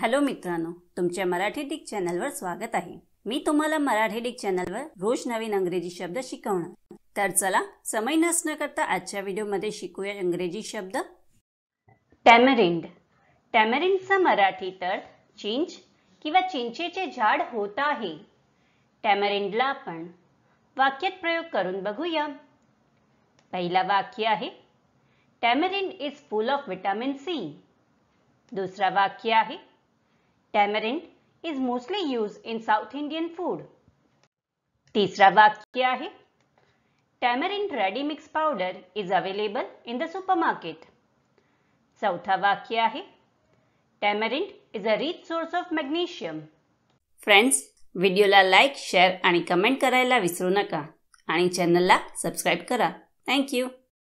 hello मित्रांनो तुमच्या Marathi Dick चॅनलवर स्वागत आहे मी तुम्हाला मराठी डिक चॅनलवर रोज नवीन अंग्रेजी शब्द शिकवणार तर चला समय नसणं करता आजच्या व्हिडिओमध्ये शिकूया इंग्रजी शब्द टॅमरिंड टॅमरिंडचा मराठी तर चिंच किंवा चिंचेचे झाड होत आहे टॅमरिंडला आपण वाक्यात प्रयोग करून बघूया पहिला वाक्य आहे tamarind is full of vitamin C दुसरा वाक्य आहे tamarind is mostly used in South Indian food तीसरा वाक्य आहे है tamarind ready mix powder is available in the supermarket चौथा वाक्य आहे tamarind is a rich source of magnesium friends व्हिडिओला लाईक शेअर आणि कमेंट करायला विसरू नका आणि चॅनलला सबस्क्राईब करा थँक्यू